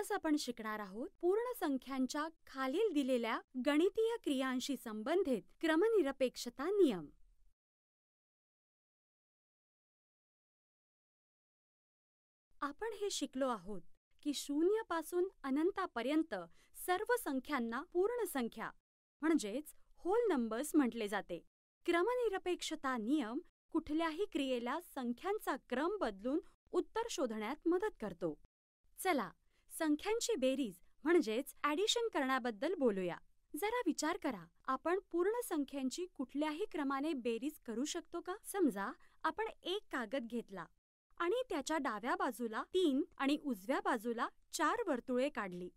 आज आपण शिकणार आहोत पूर्ण संख्यांच्या खालील दिलेल्या गणितीय क्रियांशी संबंधित क्रमनिरपेक्षता नियम आपण हे शिकलो आहोत की शून्यापासून अनंतापर्यंत सर्व संख्यांना पूर्ण संख्या म्हणजेच होल नंबर्स म्हटले जाते क्रमनिरपेक्षता नियम कुठल्याही क्रियेला संख्यांचा क्रम बदलून उत्तर शोधण्यात मदत करतो चला संख्यांची बेरीज म्हणजेच ॲडिशन करण्याबद्दल बोलूया जरा विचार करा आपण पूर्ण संख्यांची कुठल्याही क्रमाने बेरीज करू शकतो का समजा आपण एक कागद घेतला आणि त्याच्या डाव्या बाजूला तीन आणि उजव्या बाजूला चार वर्तुळे काढली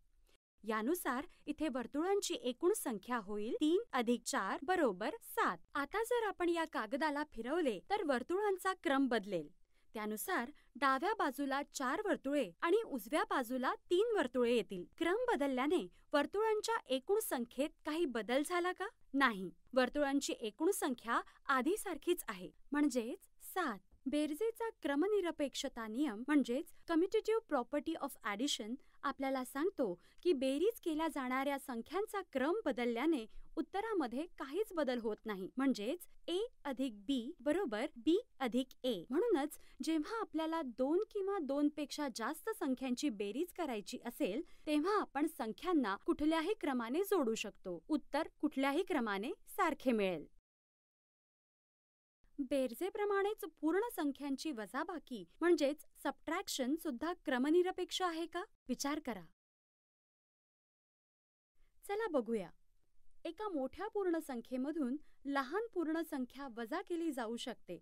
यानुसार इथे वर्तुळांची एकूण संख्या होईल तीन अधिक चार बरोबर सात आता जर आपण या कागदाला फिरवले तर वर्तुळांचा क्रम बदलेल त्यानुसार डाव्या बाजूला चार वर्तुळे आणि उजव्या बाजूला तीन वर्तुळे येतील क्रम बदलल्याने वर्तुळांच्या एकूण संख्येत काही बदल झाला का नाही वर्तुळांची एकूण संख्या आधीसारखीच आहे म्हणजेच सात बेरजेचा क्रमनिरपेक्षता नियम म्हणजेच कम्युटेटिव्ह प्रॉपर्टी ऑफ ॲडिशन आपल्याला सांगतो की बेरीज केल्या जाणाऱ्या संख्यांचा क्रम बदलल्याने उत्तरामध्ये काहीच बदल होत नाही म्हणजेच ए अधिक बी बरोबर बी अधिक ए म्हणूनच जेव्हा आपल्याला दोन किंवा दोन पेक्षा जास्त संख्यांची बेरीज करायची असेल तेव्हा आपण संख्यांना कुठल्याही क्रमाने जोडू शकतो उत्तर कुठल्याही क्रमाने सारखे मिळेल बेरजेप्रमाणेच पूर्ण संख्यांची वजाबाकी म्हणजेच सबट्रॅक्शन सुद्धा क्रमनिरपेक्ष आहे का विचार करा चला बघूया एका मोठ्या पूर्णसंख्येमधून लहान पूर्णसंख्या वजा केली जाऊ शकते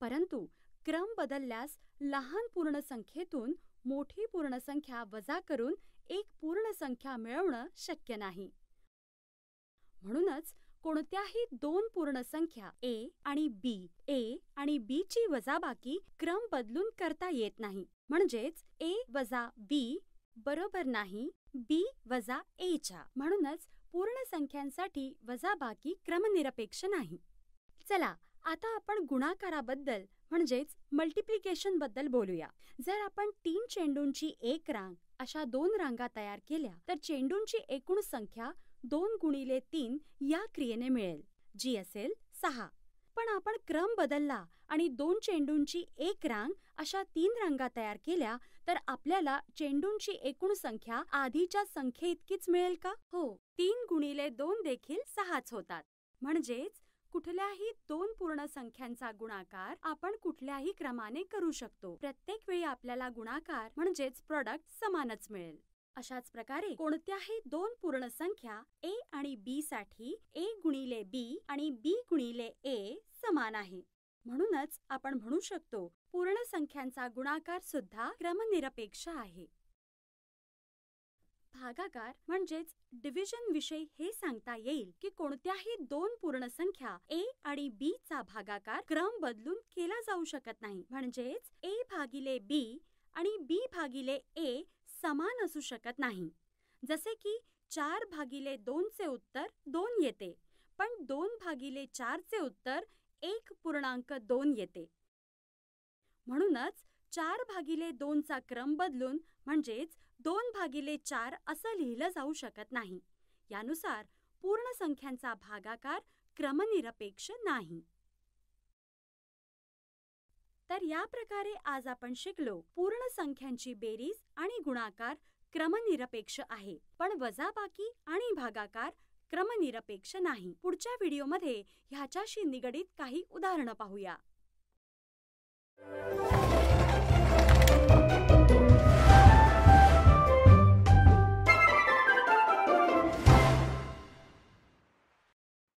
परंतु क्रम बदलल्यास लहान पूर्णसंख्येतून मोठी पूर्णसंख्या वजा करून एक पूर्णसंख्या मिळवणं शक्य नाही म्हणूनच कोणत्याही दोन पूर्णसंख्या ए आणि बी ए आणि बी ची वजाबाकी क्रम बदलून करता येत नाही म्हणजेच ए वजा बी बरोबर नाही बी वजा ए च्या म्हणूनच पूर्ण संख्यांसाठी वजाबाकी क्रमनिरपेक्ष नाही चला आता आपण गुणाकाराबद्दल म्हणजेच मल्टिप्लिकेशनबद्दल बोलूया जर आपण तीन चेंडूंची एक रांग अशा दोन रांगा तयार केल्या तर चेंडूंची एकूण संख्या दोन गुणिले तीन या क्रियेने मिळेल जी असेल सहा पण आपण क्रम बदलला आणि दोन चेंडूंची एक रांग अशा तीन रांगा तयार केल्या तर आपल्याला चेंडूंची एकूण संख्या आधीच्या संख्येइतकीच मिळेल का हो तीन गुणिले दोन देखील सहाच होतात म्हणजेच कुठल्याही दोन पूर्ण संख्यांचा गुणाकार आपण कुठल्याही क्रमाने करू शकतो प्रत्येक वेळी आपल्याला गुणाकार म्हणजेच प्रॉडक्ट समानच मिळेल अशाच प्रकारे कोणत्याही दोन पूर्ण संख्या ए आणि बी साठी ए गुणिले बी आणि बी गुणिले ए समान आहे म्हणूनच आपण म्हणू शकतो पूर्ण संख्यांचा गुणाकार सुद्धा क्रमनिरपेक्ष आहे भागाकार म्हणजेच डिव्हिजन विषयी हे सांगता येईल की कोणत्याही दोन पूर्ण संख्या ए आणि बी चा भागाकार क्रम बदलून केला जाऊ शकत नाही म्हणजेच ए भागिले बी आणि बी भागिले ए समान असू शकत नाही जसे की चार भागिले दोनचे उत्तर दोन येते पण दोन भागिले चारचे उत्तर एक पूर्णांक दोन येते म्हणूनच चार भागिले दोनचा क्रम बदलून म्हणजेच दोन भागिले चार असं लिहिलं जाऊ शकत नाही यानुसार पूर्ण संख्यांचा भागाकार क्रमनिरपेक्ष नाही तर या प्रकारे आज आपण शिकलो पूर्ण संख्यांची बेरीज आणि गुणाकार क्रमनिरपेक्ष आहे पण वजाबाकी आणि भागाकार क्रमनिरपेक्ष नाही पुढच्या व्हिडिओमध्ये ह्याच्याशी निगडीत काही उदाहरणं पाहूया